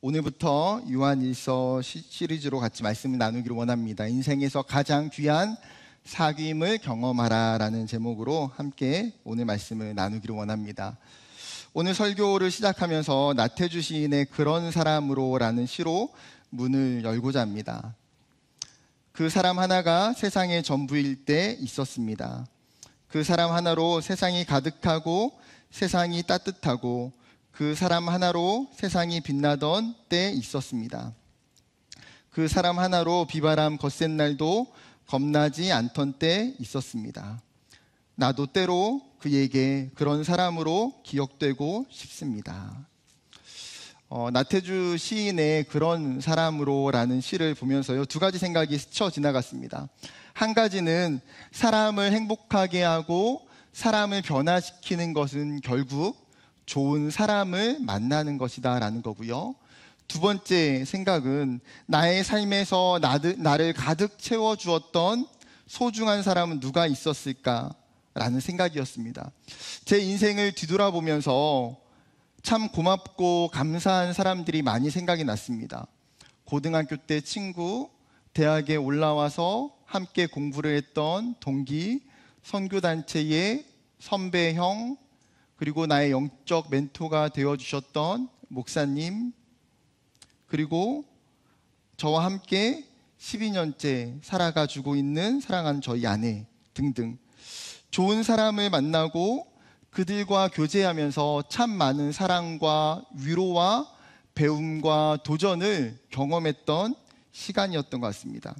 오늘부터 요한일서 시리즈로 같이 말씀을 나누기로 원합니다. 인생에서 가장 귀한 사귐을 경험하라라는 제목으로 함께 오늘 말씀을 나누기로 원합니다. 오늘 설교를 시작하면서 나태주 시인의 그런 사람으로라는 시로 문을 열고자 합니다. 그 사람 하나가 세상의 전부일 때 있었습니다. 그 사람 하나로 세상이 가득하고 세상이 따뜻하고 그 사람 하나로 세상이 빛나던 때 있었습니다. 그 사람 하나로 비바람 거센 날도 겁나지 않던 때 있었습니다. 나도 때로 그에게 그런 사람으로 기억되고 싶습니다. 어, 나태주 시인의 그런 사람으로라는 시를 보면서요, 두 가지 생각이 스쳐 지나갔습니다. 한 가지는 사람을 행복하게 하고 사람을 변화시키는 것은 결국 좋은 사람을 만나는 것이다 라는 거고요. 두 번째 생각은 나의 삶에서 나를 가득 채워 주었던 소중한 사람은 누가 있었을까? 라는 생각이었습니다. 제 인생을 뒤돌아보면서 참 고맙고 감사한 사람들이 많이 생각이 났습니다. 고등학교 때 친구, 대학에 올라와서 함께 공부를 했던 동기, 선교단체의 선배 형, 그리고 나의 영적 멘토가 되어 주셨던 목사님, 그리고 저와 함께 12년째 살아가주고 있는 사랑하는 저희 아내 등등. 좋은 사람을 만나고 그들과 교제하면서 참 많은 사랑과 위로와 배움과 도전을 경험했던 시간이었던 것 같습니다.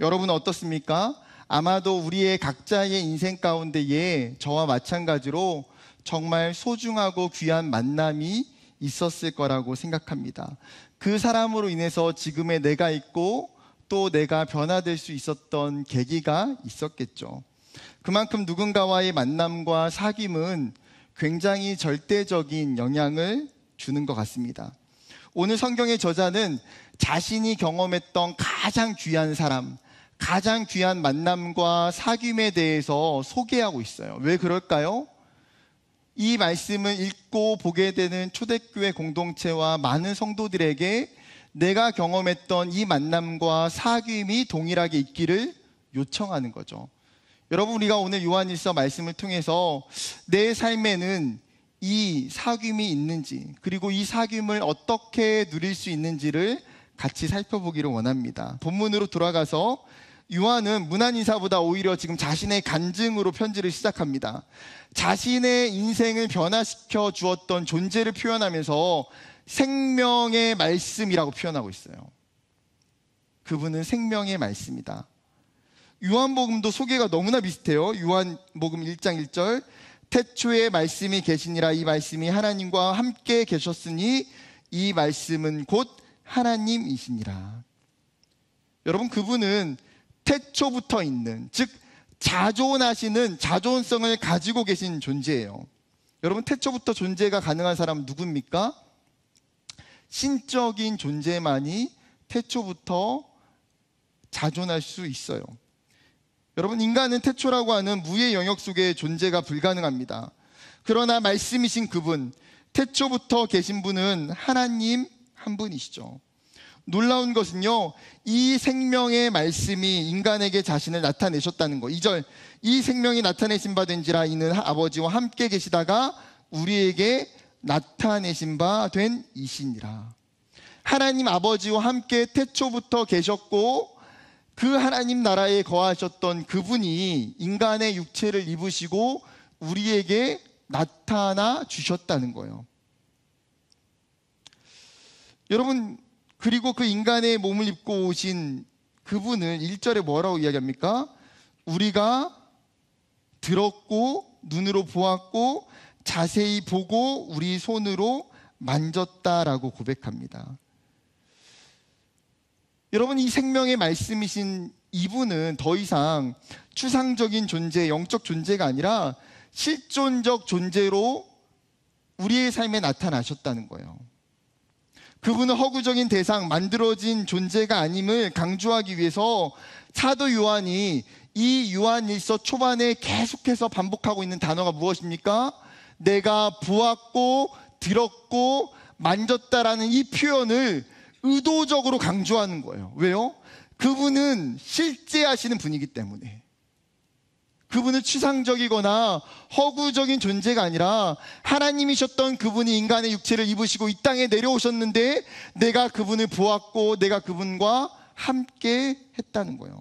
여러분 어떻습니까? 아마도 우리의 각자의 인생 가운데에 저와 마찬가지로 정말 소중하고 귀한 만남이 있었을 거라고 생각합니다. 그 사람으로 인해서 지금의 내가 있고 또 내가 변화될 수 있었던 계기가 있었겠죠. 그만큼 누군가와의 만남과 사귐은 굉장히 절대적인 영향을 주는 것 같습니다. 오늘 성경의 저자는 자신이 경험했던 가장 귀한 사람, 가장 귀한 만남과 사귐에 대해서 소개하고 있어요. 왜 그럴까요? 이 말씀을 읽고 보게 되는 초대교회 공동체와 많은 성도들에게 내가 경험했던 이 만남과 사귐이 동일하게 있기를 요청하는 거죠. 여러분, 우리가 오늘 요한일서 말씀을 통해서 내 삶에는 이 사귐이 있는지, 그리고 이 사귐을 어떻게 누릴 수 있는지를 같이 살펴보기를 원합니다. 본문으로 돌아가서 요한은 문안 인사보다 오히려 지금 자신의 간증으로 편지를 시작합니다. 자신의 인생을 변화시켜 주었던 존재를 표현하면서 생명의 말씀이라고 표현하고 있어요. 그분은 생명의 말씀이다. 요한복음도 소개가 너무나 비슷해요. 요한복음 1장 1절 태초에 말씀이 계시니라 이 말씀이 하나님과 함께 계셨으니 이 말씀은 곧 하나님이시니라. 여러분 그분은 태초부터 있는, 즉, 자존하시는 자존성을 가지고 계신 존재예요. 여러분, 태초부터 존재가 가능한 사람 누굽니까? 신적인 존재만이 태초부터 자존할 수 있어요. 여러분, 인간은 태초라고 하는 무의 영역 속에 존재가 불가능합니다. 그러나 말씀이신 그분, 태초부터 계신 분은 하나님 한 분이시죠. 놀라운 것은요, 이 생명의 말씀이 인간에게 자신을 나타내셨다는 거. 2절, 이 생명이 나타내신 바 된지라 이는 아버지와 함께 계시다가 우리에게 나타내신 바 된 이신이라. 하나님 아버지와 함께 태초부터 계셨고 그 하나님 나라에 거하셨던 그분이 인간의 육체를 입으시고 우리에게 나타나 주셨다는 거예요. 여러분, 그리고 그 인간의 몸을 입고 오신 그분은 일절에 뭐라고 이야기합니까? 우리가 들었고 눈으로 보았고 자세히 보고 우리 손으로 만졌다라고 고백합니다. 여러분 이 생명의 말씀이신 이분은 더 이상 추상적인 존재, 영적 존재가 아니라 실존적 존재로 우리의 삶에 나타나셨다는 거예요. 그분은 허구적인 대상, 만들어진 존재가 아님을 강조하기 위해서 사도 요한이 이 요한일서 초반에 계속해서 반복하고 있는 단어가 무엇입니까? 내가 보았고 들었고 만졌다라는 이 표현을 의도적으로 강조하는 거예요. 왜요? 그분은 실제 하시는 분이기 때문에. 그분은 추상적이거나 허구적인 존재가 아니라 하나님이셨던 그분이 인간의 육체를 입으시고 이 땅에 내려오셨는데 내가 그분을 보았고 내가 그분과 함께 했다는 거예요.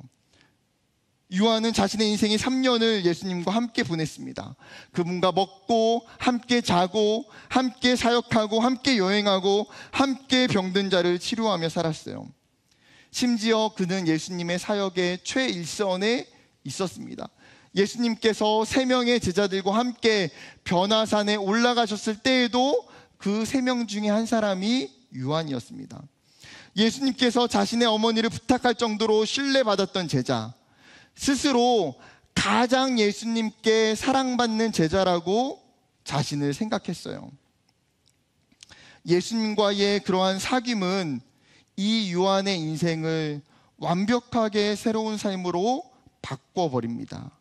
유아는 자신의 인생의 3년을 예수님과 함께 보냈습니다. 그분과 먹고, 함께 자고, 함께 사역하고, 함께 여행하고, 함께 병든 자를 치료하며 살았어요. 심지어 그는 예수님의 사역의 최일선에 있었습니다. 예수님께서 세 명의 제자들과 함께 변화산에 올라가셨을 때에도 그 세 명 중에 한 사람이 유한이었습니다 예수님께서 자신의 어머니를 부탁할 정도로 신뢰받았던 제자, 스스로 가장 예수님께 사랑받는 제자라고 자신을 생각했어요. 예수님과의 그러한 사귐은 이유한의 인생을 완벽하게 새로운 삶으로 바꿔버립니다.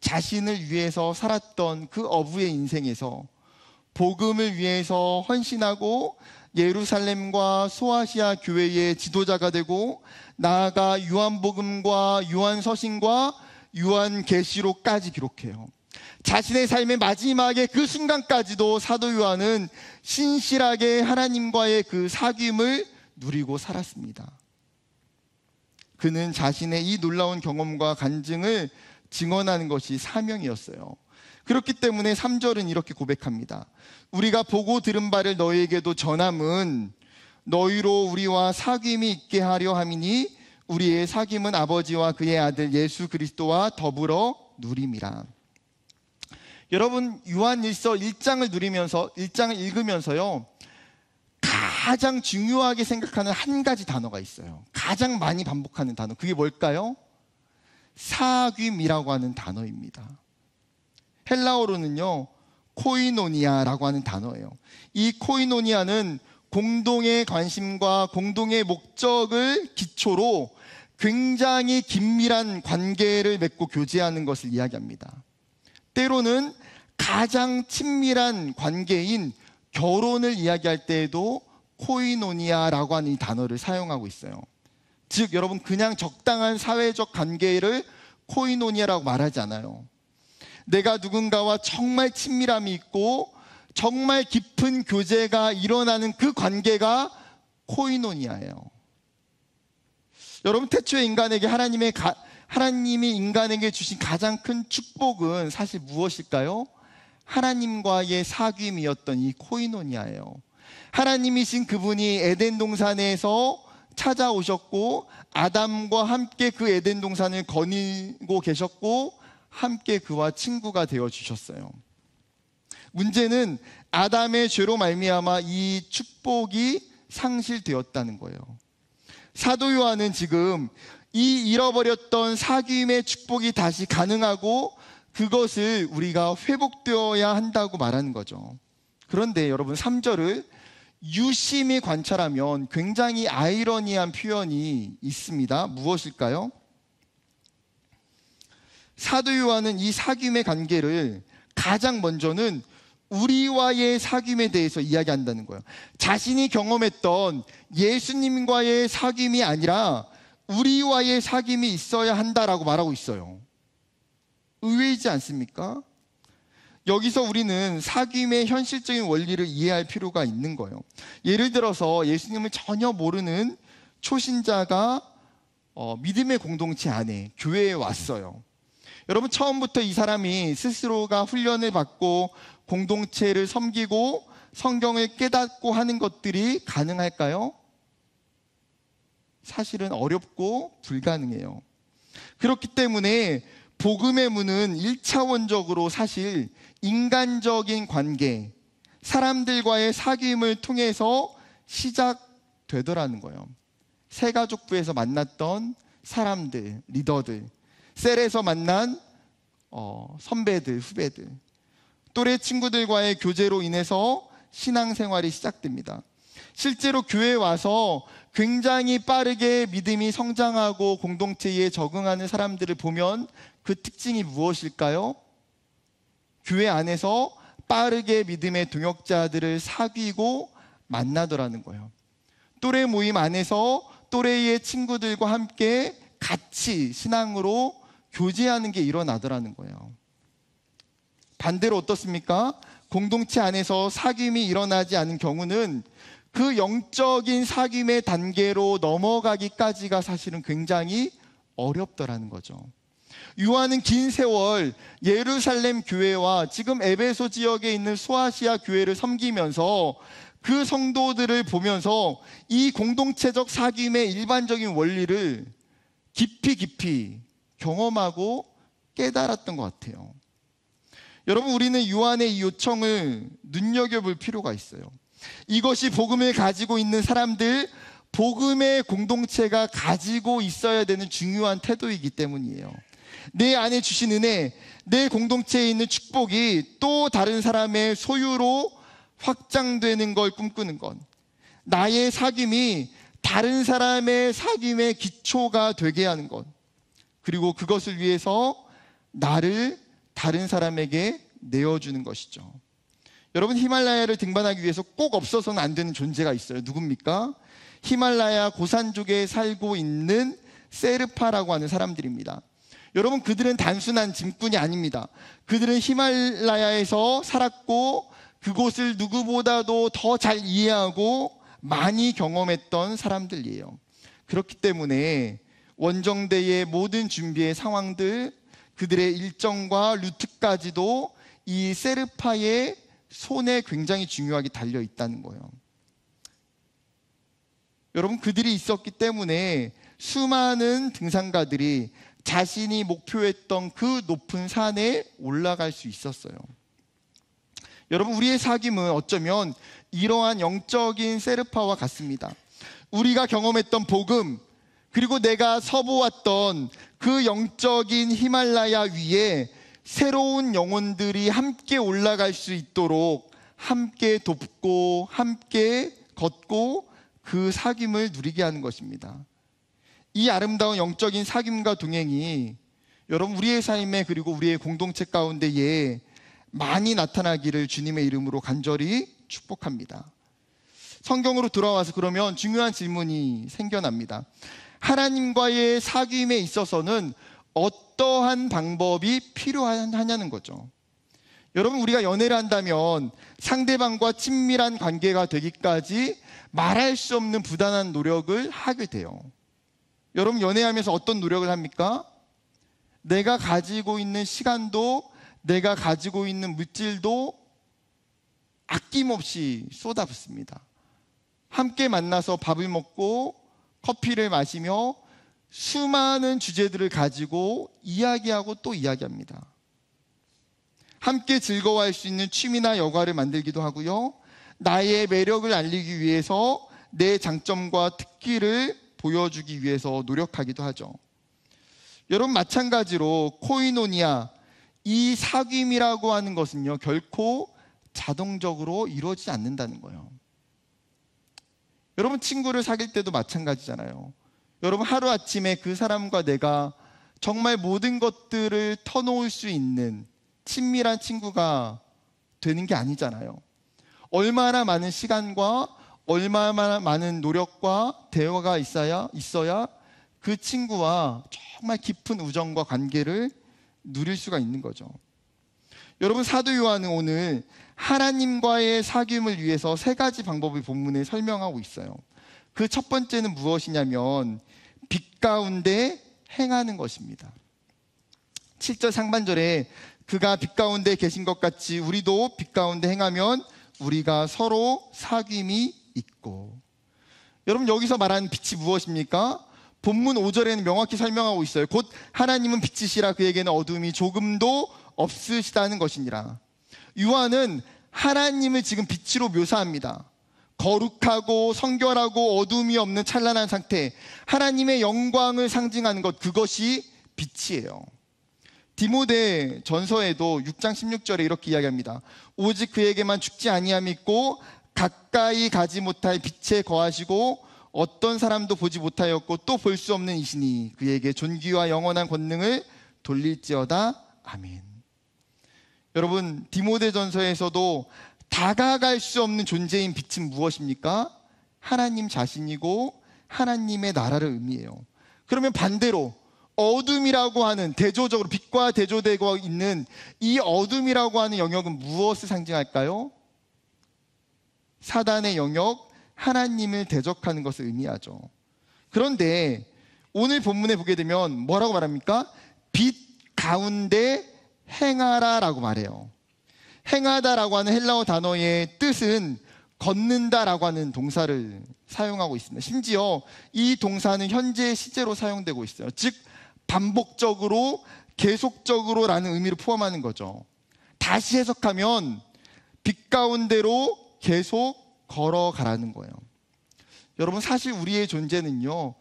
자신을 위해서 살았던 그 어부의 인생에서 복음을 위해서 헌신하고 예루살렘과 소아시아 교회의 지도자가 되고 나아가 유한복음과유한서신과유한계시록까지 기록해요. 자신의 삶의 마지막에 그 순간까지도 사도 요한은 신실하게 하나님과의 그 사귐을 누리고 살았습니다. 그는 자신의 이 놀라운 경험과 간증을 증언하는 것이 사명이었어요. 그렇기 때문에 3절은 이렇게 고백합니다. 우리가 보고 들은 바를 너희에게도 전함은 너희로 우리와 사귐이 있게 하려 함이니 우리의 사귐은 아버지와 그의 아들 예수 그리스도와 더불어 누림이라. 여러분 요한일서 1장을 누리면서 1장을 읽으면서요. 가장 중요하게 생각하는 한 가지 단어가 있어요. 가장 많이 반복하는 단어. 그게 뭘까요? 사귀미라고 하는 단어입니다. 헬라어로는요, 코이노니아라고 하는 단어예요. 이 코이노니아는 공동의 관심과 공동의 목적을 기초로 굉장히 긴밀한 관계를 맺고 교제하는 것을 이야기합니다. 때로는 가장 친밀한 관계인 결혼을 이야기할 때에도 코이노니아라고 하는 이 단어를 사용하고 있어요. 즉 여러분 그냥 적당한 사회적 관계를 코이노니아라고 말하지 않아요. 내가 누군가와 정말 친밀함이 있고 정말 깊은 교제가 일어나는 그 관계가 코이노니아예요. 여러분 태초에 인간에게 하나님의 가, 하나님이 인간에게 주신 가장 큰 축복은 사실 무엇일까요? 하나님과의 사귐이었던 이 코이노니아예요. 하나님이신 그분이 에덴 동산에서 찾아오셨고 아담과 함께 그 에덴 동산을 거니고 계셨고 함께 그와 친구가 되어 주셨어요. 문제는 아담의 죄로 말미암아 이 축복이 상실되었다는 거예요. 사도 요한은 지금 이 잃어버렸던 사귐의 축복이 다시 가능하고 그것을 우리가 회복되어야 한다고 말하는 거죠. 그런데 여러분 3절을 유심히 관찰하면 굉장히 아이러니한 표현이 있습니다. 무엇일까요? 사도 요한은 이 사귐의 관계를 가장 먼저는 우리와의 사귐에 대해서 이야기한다는 거예요. 자신이 경험했던 예수님과의 사귐이 아니라 우리와의 사귐이 있어야 한다라고 말하고 있어요. 의외이지 않습니까? 여기서 우리는 사귐의 현실적인 원리를 이해할 필요가 있는 거예요. 예를 들어서 예수님을 전혀 모르는 초신자가 어, 믿음의 공동체 안에 교회에 왔어요. 여러분 처음부터 이 사람이 스스로가 훈련을 받고 공동체를 섬기고 성경을 깨닫고 하는 것들이 가능할까요? 사실은 어렵고 불가능해요. 그렇기 때문에 복음의 문은 1차원적으로 사실 인간적인 관계, 사람들과의 사귐을 통해서 시작되더라는 거예요. 새가족부에서 만났던 사람들, 리더들, 셀에서 만난 어, 선배들, 후배들, 또래 친구들과의 교제로 인해서 신앙생활이 시작됩니다. 실제로 교회에 와서 굉장히 빠르게 믿음이 성장하고 공동체에 적응하는 사람들을 보면 그 특징이 무엇일까요? 교회 안에서 빠르게 믿음의 동역자들을 사귀고 만나더라는 거예요. 또래 모임 안에서 또래의 친구들과 함께 같이 신앙으로 교제하는 게 일어나더라는 거예요. 반대로 어떻습니까? 공동체 안에서 사귐이 일어나지 않은 경우는 그 영적인 사귐의 단계로 넘어가기까지가 사실은 굉장히 어렵더라는 거죠. 유아는 긴 세월 예루살렘 교회와 지금 에베소 지역에 있는 소아시아 교회를 섬기면서 그 성도들을 보면서 이 공동체적 사귐의 일반적인 원리를 깊이 깊이 경험하고 깨달았던 것 같아요. 여러분, 우리는 요한의 이 요청을 눈여겨볼 필요가 있어요. 이것이 복음을 가지고 있는 사람들, 복음의 공동체가 가지고 있어야 되는 중요한 태도이기 때문이에요. 내 안에 주신 은혜, 내 공동체에 있는 축복이 또 다른 사람의 소유로 확장되는 걸 꿈꾸는 것. 나의 사귐이 다른 사람의 사귐의 기초가 되게 하는 것. 그리고 그것을 위해서 나를 다른 사람에게 내어주는 것이죠. 여러분, 히말라야를 등반하기 위해서 꼭 없어서는 안 되는 존재가 있어요. 누굽니까? 히말라야 고산 쪽에 살고 있는 세르파라고 하는 사람들입니다. 여러분 그들은 단순한 짐꾼이 아닙니다. 그들은 히말라야에서 살았고 그곳을 누구보다도 더 잘 이해하고 많이 경험했던 사람들이에요. 그렇기 때문에 원정대의 모든 준비의 상황들, 그들의 일정과 루트까지도 이 세르파의 손에 굉장히 중요하게 달려 있다는 거예요. 여러분, 그들이 있었기 때문에 수많은 등산가들이 자신이 목표했던 그 높은 산에 올라갈 수 있었어요. 여러분, 우리의 사귐은 어쩌면 이러한 영적인 세르파와 같습니다. 우리가 경험했던 복음, 그리고 내가 서보았던 그 영적인 히말라야 위에 새로운 영혼들이 함께 올라갈 수 있도록 함께 돕고 함께 걷고 그 사귐을 누리게 하는 것입니다. 이 아름다운 영적인 사귐과 동행이 여러분 우리의 삶에 그리고 우리의 공동체 가운데에 많이 나타나기를 주님의 이름으로 간절히 축복합니다. 성경으로 돌아와서 그러면 중요한 질문이 생겨납니다. 하나님과의 사귐에 있어서는 어떠한 방법이 필요하냐는 거죠. 여러분, 우리가 연애를 한다면 상대방과 친밀한 관계가 되기까지 말할 수 없는 부단한 노력을 하게 돼요. 여러분 연애하면서 어떤 노력을 합니까? 내가 가지고 있는 시간도 내가 가지고 있는 물질도 아낌없이 쏟아붓습니다. 함께 만나서 밥을 먹고 커피를 마시며 수많은 주제들을 가지고 이야기하고 또 이야기합니다. 함께 즐거워할 수 있는 취미나 여가를 만들기도 하고요. 나의 매력을 알리기 위해서 내 장점과 특기를 보여주기 위해서 노력하기도 하죠. 여러분 마찬가지로 코이노니아 이 사귐이라고 하는 것은요 결코 자동적으로 이루어지지 않는다는 거예요. 여러분 친구를 사귈 때도 마찬가지잖아요. 여러분 하루 아침에 그 사람과 내가 정말 모든 것들을 터놓을 수 있는 친밀한 친구가 되는 게 아니잖아요. 얼마나 많은 시간과 얼마나 많은 노력과 대화가 있어야, 있어야 그 친구와 정말 깊은 우정과 관계를 누릴 수가 있는 거죠. 여러분, 사도 요한은 오늘 하나님과의 사귐을 위해서 세 가지 방법을 본문에 설명하고 있어요. 그 첫 번째는 무엇이냐면, 빛 가운데 행하는 것입니다. 7절 상반절에 그가 빛 가운데 계신 것 같이 우리도 빛 가운데 행하면 우리가 서로 사귐이 있고. 여러분 여기서 말하는 빛이 무엇입니까? 본문 5절에는 명확히 설명하고 있어요. 곧 하나님은 빛이시라 그에게는 어둠이 조금도 없으시다는 것이니라. 유한은 하나님을 지금 빛으로 묘사합니다. 거룩하고 성결하고 어둠이 없는 찬란한 상태, 하나님의 영광을 상징하는 것, 그것이 빛이에요. 디모데 전서에도 6장 16절에 이렇게 이야기합니다. 오직 그에게만 죽지 아니함이 있고 가까이 가지 못할 빛에 거하시고 어떤 사람도 보지 못하였고 또 볼 수 없는 이신이 그에게 존귀와 영원한 권능을 돌릴지어다. 아멘. 여러분, 디모데전서에서도 다가갈 수 없는 존재인 빛은 무엇입니까? 하나님 자신이고 하나님의 나라를 의미해요. 그러면 반대로 어둠이라고 하는 대조적으로 빛과 대조되고 있는 이 어둠이라고 하는 영역은 무엇을 상징할까요? 사단의 영역, 하나님을 대적하는 것을 의미하죠. 그런데 오늘 본문에 보게 되면 뭐라고 말합니까? 빛 가운데 행하라라고 말해요. 행하다라고 하는 헬라어 단어의 뜻은 걷는다라고 하는 동사를 사용하고 있습니다. 심지어 이 동사는 현재 시제로 사용되고 있어요. 즉 반복적으로 계속적으로라는 의미를 포함하는 거죠. 다시 해석하면 빛 가운데로 계속 걸어가라는 거예요. 여러분, 사실 우리의 존재는요,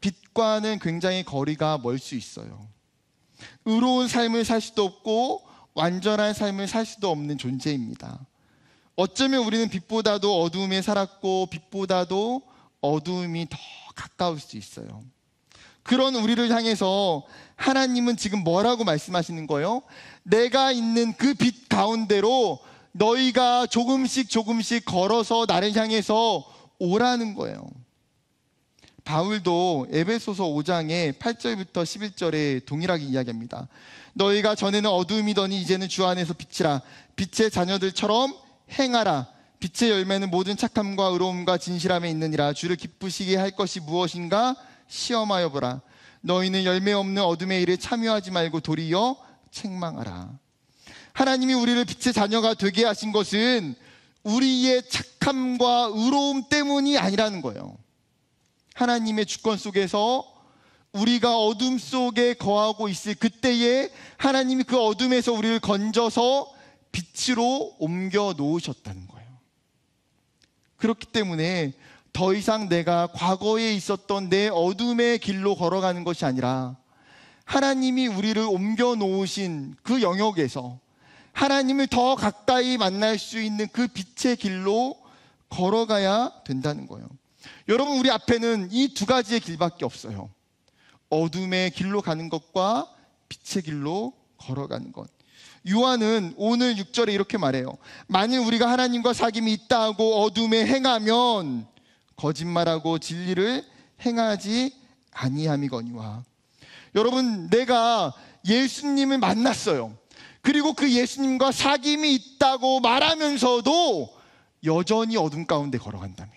빛과는 굉장히 거리가 멀 수 있어요. 의로운 삶을 살 수도 없고, 완전한 삶을 살 수도 없는 존재입니다. 어쩌면 우리는 빛보다도 어두움에 살았고, 빛보다도 어두움이 더 가까울 수 있어요. 그런 우리를 향해서 하나님은 지금 뭐라고 말씀하시는 거예요? 내가 있는 그 빛 가운데로 너희가 조금씩 조금씩 걸어서 나를 향해서 오라는 거예요. 바울도 에베소서 5장에 8절부터 11절에 동일하게 이야기합니다. 너희가 전에는 어둠이더니 이제는 주 안에서 빛이라. 빛의 자녀들처럼 행하라. 빛의 열매는 모든 착함과 의로움과 진실함에 있느니라. 주를 기쁘시게 할 것이 무엇인가 시험하여 보라. 너희는 열매 없는 어둠의 일에 참여하지 말고 도리어 책망하라. 하나님이 우리를 빛의 자녀가 되게 하신 것은 우리의 착함과 의로움 때문이 아니라는 거예요. 하나님의 주권 속에서 우리가 어둠 속에 거하고 있을 그때에 하나님이 그 어둠에서 우리를 건져서 빛으로 옮겨 놓으셨다는 거예요. 그렇기 때문에 더 이상 내가 과거에 있었던 내 어둠의 길로 걸어가는 것이 아니라 하나님이 우리를 옮겨 놓으신 그 영역에서 하나님을 더 가까이 만날 수 있는 그 빛의 길로 걸어가야 된다는 거예요. 여러분, 우리 앞에는 이 두 가지의 길밖에 없어요. 어둠의 길로 가는 것과 빛의 길로 걸어가는 것. 요한은 오늘 6절에 이렇게 말해요. 만일 우리가 하나님과 사귐이 있다 고 어둠에 행하면 거짓말하고 진리를 행하지 아니함이거니와. 여러분, 내가 예수님을 만났어요. 그리고 그 예수님과 사귐이 있다고 말하면서도 여전히 어둠 가운데 걸어간다면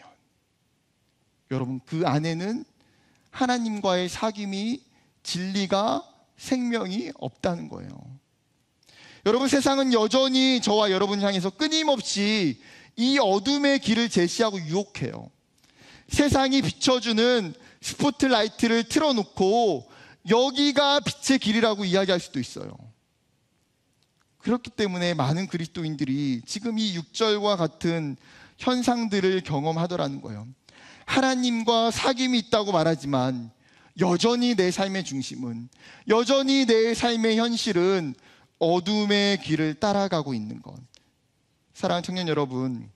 여러분 그 안에는 하나님과의 사귐이 진리가 생명이 없다는 거예요. 여러분 세상은 여전히 저와 여러분 향해서 끊임없이 이 어둠의 길을 제시하고 유혹해요. 세상이 비춰주는 스포트라이트를 틀어놓고 여기가 빛의 길이라고 이야기할 수도 있어요. 그렇기 때문에 많은 그리스도인들이 지금 이 6절과 같은 현상들을 경험하더라는 거예요. 하나님과 사귐이 있다고 말하지만 여전히 내 삶의 중심은 여전히 내 삶의 현실은 어둠의 길을 따라가고 있는 것. 사랑하는 청년 여러분,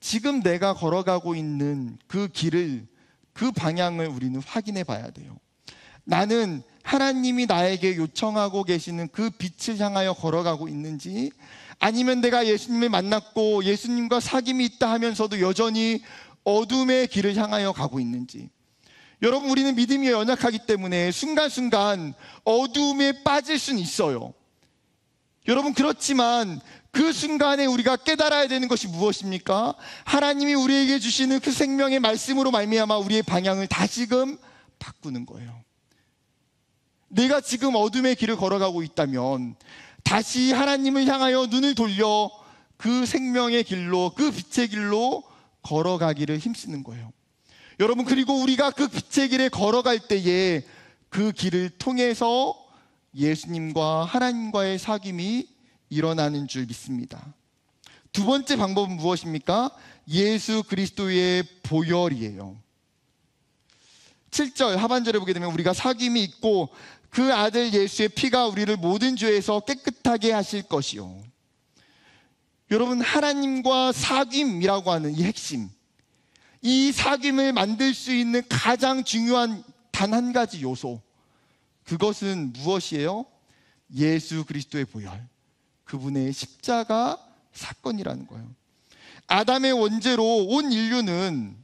지금 내가 걸어가고 있는 그 길을 그 방향을 우리는 확인해 봐야 돼요. 나는 하나님이 나에게 요청하고 계시는 그 빛을 향하여 걸어가고 있는지 아니면 내가 예수님을 만났고 예수님과 사귐이 있다 하면서도 여전히 어둠의 길을 향하여 가고 있는지 여러분 우리는 믿음이 연약하기 때문에 순간순간 어둠에 빠질 수 있어요. 여러분 그렇지만 그 순간에 우리가 깨달아야 되는 것이 무엇입니까? 하나님이 우리에게 주시는 그 생명의 말씀으로 말미암아 우리의 방향을 다시금 바꾸는 거예요. 내가 지금 어둠의 길을 걸어가고 있다면 다시 하나님을 향하여 눈을 돌려 그 생명의 길로 그 빛의 길로 걸어가기를 힘쓰는 거예요. 여러분 그리고 우리가 그 빛의 길에 걸어갈 때에 그 길을 통해서 예수님과 하나님과의 사귐이 일어나는 줄 믿습니다. 두 번째 방법은 무엇입니까? 예수 그리스도의 보혈이에요. 7절 하반절에 보게 되면 우리가 사귐이 있고 그 아들 예수의 피가 우리를 모든 죄에서 깨끗하게 하실 것이요. 여러분, 하나님과 사귐이라고 하는 이 핵심. 이 사귐을 만들 수 있는 가장 중요한 단 한 가지 요소. 그것은 무엇이에요? 예수 그리스도의 보혈. 그분의 십자가 사건이라는 거예요. 아담의 원죄로 온 인류는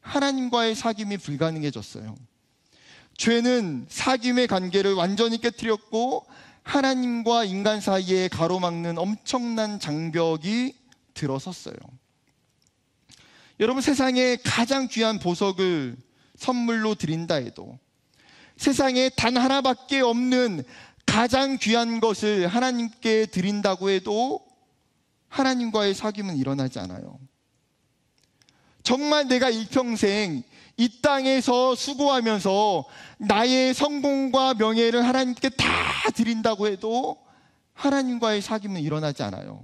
하나님과의 사귐이 불가능해졌어요. 죄는 사귐의 관계를 완전히 깨뜨렸고 하나님과 인간 사이에 가로막는 엄청난 장벽이 들어섰어요. 여러분 세상에 가장 귀한 보석을 선물로 드린다 해도 세상에 단 하나밖에 없는 가장 귀한 것을 하나님께 드린다고 해도 하나님과의 사귐은 일어나지 않아요. 정말 내가 일평생 이 땅에서 수고하면서 나의 성공과 명예를 하나님께 다 드린다고 해도 하나님과의 사귐은 일어나지 않아요.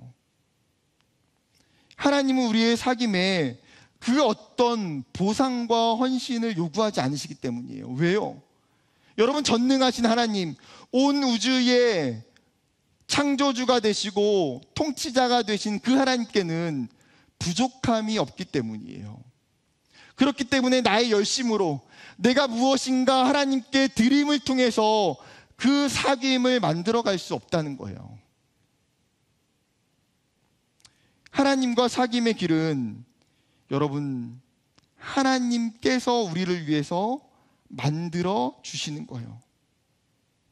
하나님은 우리의 사귐에 그 어떤 보상과 헌신을 요구하지 않으시기 때문이에요. 왜요? 여러분 전능하신 하나님, 온 우주의 창조주가 되시고 통치자가 되신 그 하나님께는 부족함이 없기 때문이에요. 그렇기 때문에 나의 열심으로 내가 무엇인가 하나님께 드림을 통해서 그 사귐을 만들어 갈 수 없다는 거예요. 하나님과 사귐의 길은 여러분 하나님께서 우리를 위해서 만들어 주시는 거예요.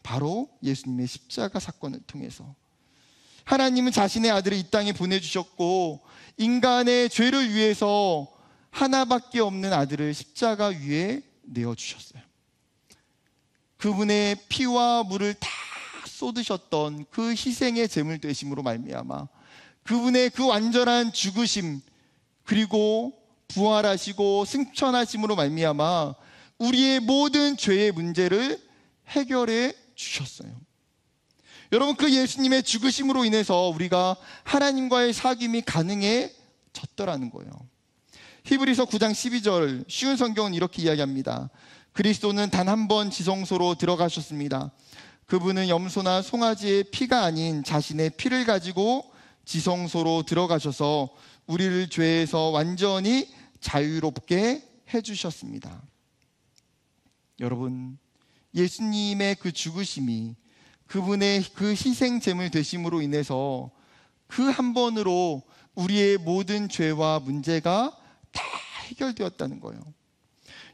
바로 예수님의 십자가 사건을 통해서 하나님은 자신의 아들을 이 땅에 보내 주셨고 인간의 죄를 위해서 하나밖에 없는 아들을 십자가 위에 내어주셨어요. 그분의 피와 물을 다 쏟으셨던 그 희생의 제물 되심으로 말미암아 그분의 그 완전한 죽으심 그리고 부활하시고 승천하심으로 말미암아 우리의 모든 죄의 문제를 해결해 주셨어요. 여러분 그 예수님의 죽으심으로 인해서 우리가 하나님과의 사귐이 가능해졌더라는 거예요. 히브리서 9장 12절 쉬운 성경은 이렇게 이야기합니다. 그리스도는 단 한 번 지성소로 들어가셨습니다. 그분은 염소나 송아지의 피가 아닌 자신의 피를 가지고 지성소로 들어가셔서 우리를 죄에서 완전히 자유롭게 해주셨습니다. 여러분, 예수님의 그 죽으심이 그분의 그 희생제물 되심으로 인해서 그 한 번으로 우리의 모든 죄와 문제가 다 해결되었다는 거예요.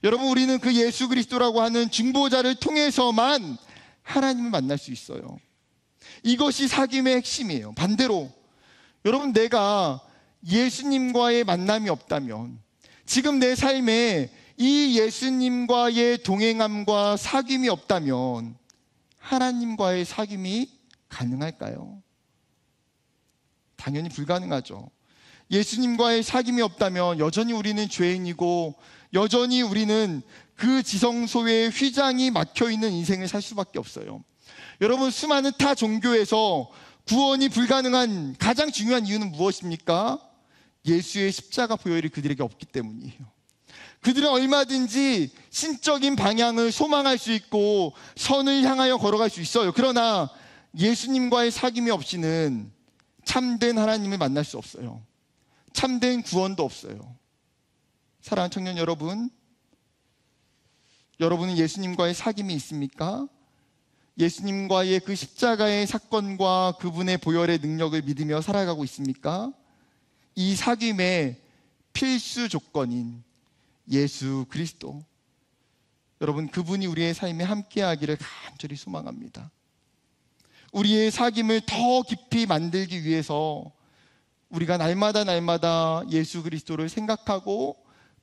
여러분, 우리는 그 예수 그리스도라고 하는 증보자를 통해서만 하나님을 만날 수 있어요. 이것이 사귐의 핵심이에요. 반대로, 여러분, 내가 예수님과의 만남이 없다면, 지금 내 삶에 이 예수님과의 동행함과 사귐이 없다면, 하나님과의 사귐이 가능할까요? 당연히 불가능하죠. 예수님과의 사귐이 없다면 여전히 우리는 죄인이고 여전히 우리는 그 지성소에 휘장이 막혀 있는 인생을 살 수밖에 없어요. 여러분 수많은 타 종교에서 구원이 불가능한 가장 중요한 이유는 무엇입니까? 예수의 십자가 보혈이 그들에게 없기 때문이에요. 그들은 얼마든지 신적인 방향을 소망할 수 있고 선을 향하여 걸어갈 수 있어요. 그러나 예수님과의 사귐이 없이는 참된 하나님을 만날 수 없어요. 참된 구원도 없어요. 사랑하는 청년 여러분, 여러분은 예수님과의 사귐이 있습니까? 예수님과의 그 십자가의 사건과 그분의 보혈의 능력을 믿으며 살아가고 있습니까? 이 사귐의 필수 조건인 예수 그리스도. 여러분, 그분이 우리의 삶에 함께하기를 간절히 소망합니다. 우리의 사귐을 더 깊이 만들기 위해서 우리가 날마다 날마다 예수 그리스도를 생각하고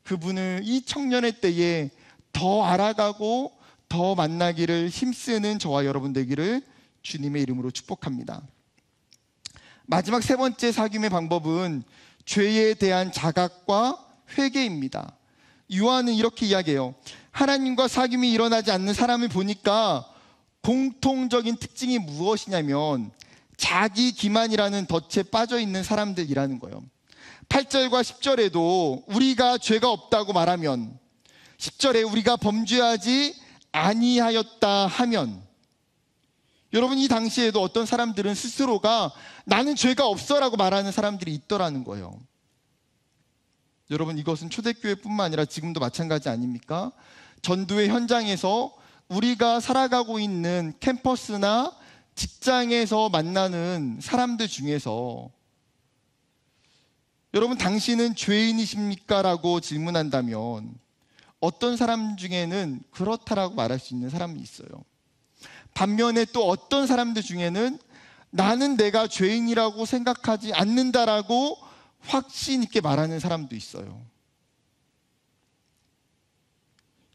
그분을 이 청년의 때에 더 알아가고 더 만나기를 힘쓰는 저와 여러분 되기를 주님의 이름으로 축복합니다. 마지막 세 번째 사귐의 방법은 죄에 대한 자각과 회개입니다. 유아는 이렇게 이야기해요. 하나님과 사귐이 일어나지 않는 사람을 보니까 공통적인 특징이 무엇이냐면 자기 기만이라는 덫에 빠져 있는 사람들이라는 거예요. 8절과 10절에도 우리가 죄가 없다고 말하면 10절에 우리가 범죄하지 아니하였다 하면 여러분 이 당시에도 어떤 사람들은 스스로가 나는 죄가 없어라고 말하는 사람들이 있더라는 거예요. 여러분 이것은 초대교회뿐만 아니라 지금도 마찬가지 아닙니까? 전두의 현장에서 우리가 살아가고 있는 캠퍼스나 직장에서 만나는 사람들 중에서 여러분 당신은 죄인이십니까? 라고 질문한다면 어떤 사람 중에는 그렇다라고 말할 수 있는 사람이 있어요. 반면에 또 어떤 사람들 중에는 나는 내가 죄인이라고 생각하지 않는다라고 확신 있게 말하는 사람도 있어요.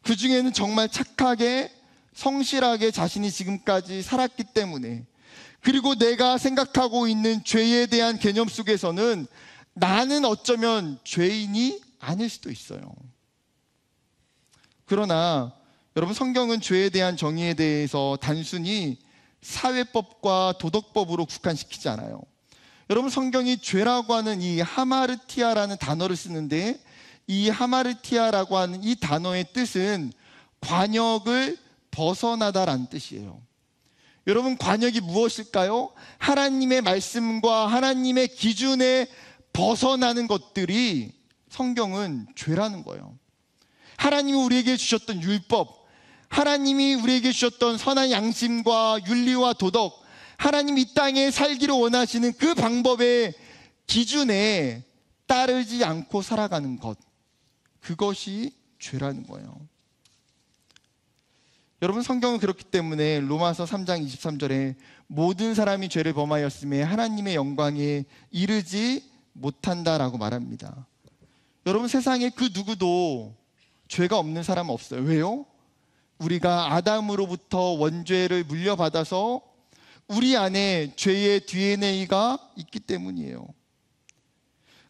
그 중에는 정말 착하게 성실하게 자신이 지금까지 살았기 때문에 그리고 내가 생각하고 있는 죄에 대한 개념 속에서는 나는 어쩌면 죄인이 아닐 수도 있어요. 그러나 여러분 성경은 죄에 대한 정의에 대해서 단순히 사회법과 도덕법으로 국한시키지 않아요. 여러분 성경이 죄라고 하는 이 하마르티아라는 단어를 쓰는데 이 하마르티아라고 하는 이 단어의 뜻은 관역을 벗어나다란 뜻이에요. 여러분, 관역이 무엇일까요? 하나님의 말씀과 하나님의 기준에 벗어나는 것들이 성경은 죄라는 거예요. 하나님이 우리에게 주셨던 율법, 하나님이 우리에게 주셨던 선한 양심과 윤리와 도덕, 하나님 이 땅에 살기로 원하시는 그 방법의 기준에 따르지 않고 살아가는 것. 그것이 죄라는 거예요. 여러분 성경은 그렇기 때문에 로마서 3장 23절에 모든 사람이 죄를 범하였음에 하나님의 영광에 이르지 못한다라고 말합니다. 여러분 세상에 그 누구도 죄가 없는 사람 없어요. 왜요? 우리가 아담으로부터 원죄를 물려받아서 우리 안에 죄의 DNA가 있기 때문이에요.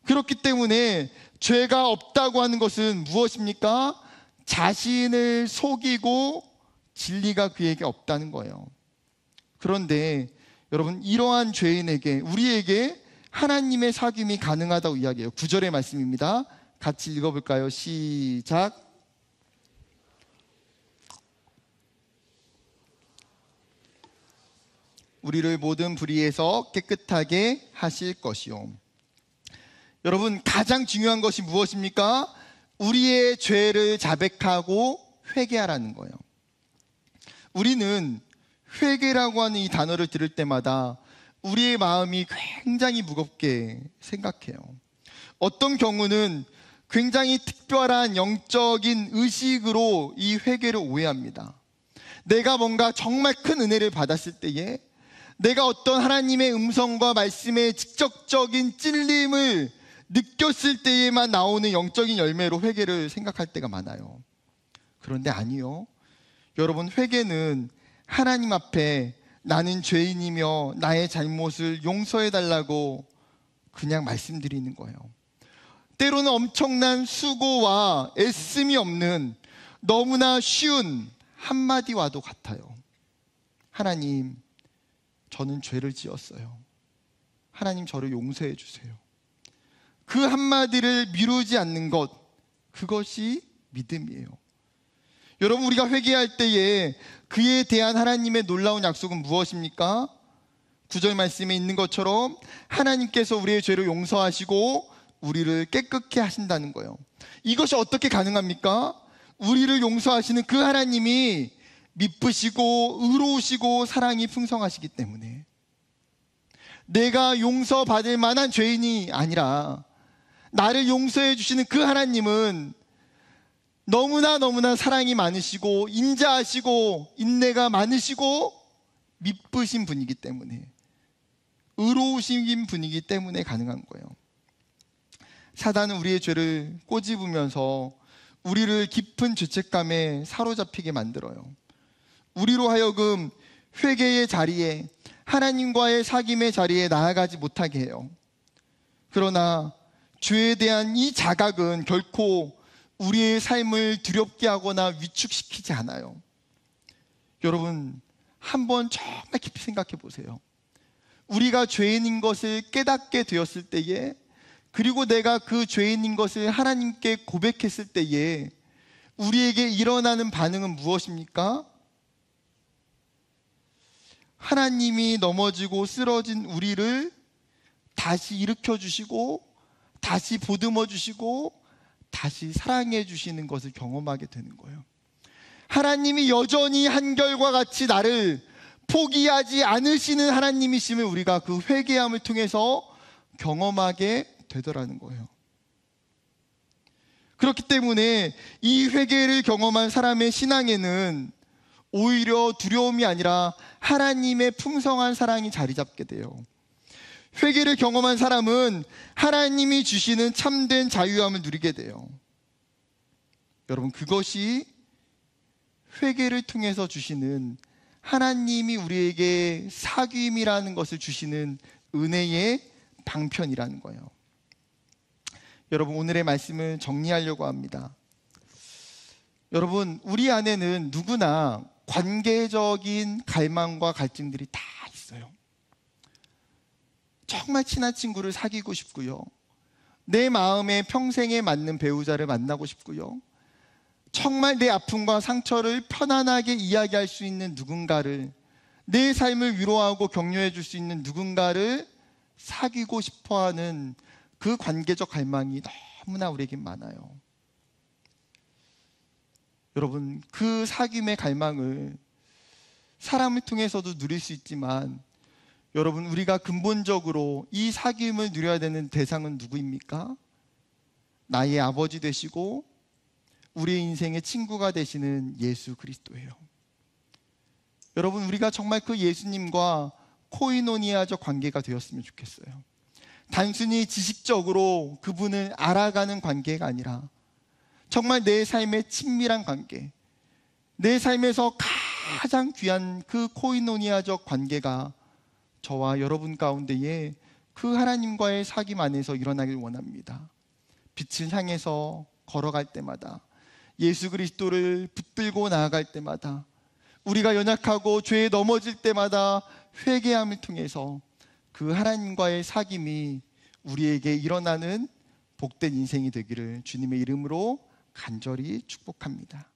그렇기 때문에 죄가 없다고 하는 것은 무엇입니까? 자신을 속이고 진리가 그에게 없다는 거예요. 그런데 여러분 이러한 죄인에게 우리에게 하나님의 사귐이 가능하다고 이야기해요. 구절의 말씀입니다. 같이 읽어볼까요? 시작. 우리를 모든 불의에서 깨끗하게 하실 것이요. 여러분, 가장 중요한 것이 무엇입니까? 우리의 죄를 자백하고 회개하라는 거예요. 우리는 회개라고 하는 이 단어를 들을 때마다 우리의 마음이 굉장히 무겁게 생각해요. 어떤 경우는 굉장히 특별한 영적인 의식으로 이 회개를 오해합니다. 내가 뭔가 정말 큰 은혜를 받았을 때에 내가 어떤 하나님의 음성과 말씀에 직접적인 찔림을 느꼈을 때에만 나오는 영적인 열매로 회개를 생각할 때가 많아요. 그런데 아니요. 여러분 회개는 하나님 앞에 나는 죄인이며 나의 잘못을 용서해 달라고 그냥 말씀드리는 거예요. 때로는 엄청난 수고와 애씀이 없는 너무나 쉬운 한마디와도 같아요. 하나님, 저는 죄를 지었어요. 하나님 저를 용서해 주세요. 그 한마디를 미루지 않는 것, 그것이 믿음이에요. 여러분 우리가 회개할 때에 그에 대한 하나님의 놀라운 약속은 무엇입니까? 구절 말씀에 있는 것처럼 하나님께서 우리의 죄를 용서하시고 우리를 깨끗게 하신다는 거예요. 이것이 어떻게 가능합니까? 우리를 용서하시는 그 하나님이 미쁘시고 의로우시고 사랑이 풍성하시기 때문에 내가 용서받을 만한 죄인이 아니라 나를 용서해 주시는 그 하나님은 너무나 너무나 사랑이 많으시고 인자하시고 인내가 많으시고 미쁘신 분이기 때문에 의로우신 분이기 때문에 가능한 거예요. 사단은 우리의 죄를 꼬집으면서 우리를 깊은 죄책감에 사로잡히게 만들어요. 우리로 하여금 회개의 자리에 하나님과의 사귐의 자리에 나아가지 못하게 해요. 그러나 죄에 대한 이 자각은 결코 우리의 삶을 두렵게 하거나 위축시키지 않아요. 여러분, 한번 정말 깊이 생각해 보세요. 우리가 죄인인 것을 깨닫게 되었을 때에, 그리고 내가 그 죄인인 것을 하나님께 고백했을 때에, 우리에게 일어나는 반응은 무엇입니까? 하나님이 넘어지고 쓰러진 우리를 다시 일으켜 주시고, 다시 보듬어 주시고, 다시 사랑해 주시는 것을 경험하게 되는 거예요. 하나님이 여전히 한결과 같이 나를 포기하지 않으시는 하나님이심을 우리가 그 회개함을 통해서 경험하게 되더라는 거예요. 그렇기 때문에 이 회개를 경험한 사람의 신앙에는 오히려 두려움이 아니라 하나님의 풍성한 사랑이 자리 잡게 돼요. 회개를 경험한 사람은 하나님이 주시는 참된 자유함을 누리게 돼요. 여러분, 그것이 회개를 통해서 주시는 하나님이 우리에게 사귐이라는 것을 주시는 은혜의 방편이라는 거예요. 여러분, 오늘의 말씀을 정리하려고 합니다. 여러분, 우리 안에는 누구나 관계적인 갈망과 갈증들이 다 정말 친한 친구를 사귀고 싶고요. 내 마음에 평생에 맞는 배우자를 만나고 싶고요. 정말 내 아픔과 상처를 편안하게 이야기할 수 있는 누군가를 내 삶을 위로하고 격려해 줄 수 있는 누군가를 사귀고 싶어 하는 그 관계적 갈망이 너무나 우리에겐 많아요. 여러분, 그 사귐의 갈망을 사람을 통해서도 누릴 수 있지만 여러분, 우리가 근본적으로 이 사귐을 누려야 되는 대상은 누구입니까? 나의 아버지 되시고 우리의 인생의 친구가 되시는 예수 그리스도예요. 여러분, 우리가 정말 그 예수님과 코이노니아적 관계가 되었으면 좋겠어요. 단순히 지식적으로 그분을 알아가는 관계가 아니라 정말 내 삶의 친밀한 관계, 내 삶에서 가장 귀한 그 코이노니아적 관계가 저와 여러분 가운데에 그 하나님과의 사귐 안에서 일어나길 원합니다. 빛을 향해서 걸어갈 때마다 예수 그리스도를 붙들고 나아갈 때마다 우리가 연약하고 죄에 넘어질 때마다 회개함을 통해서 그 하나님과의 사귐이 우리에게 일어나는 복된 인생이 되기를 주님의 이름으로 간절히 축복합니다.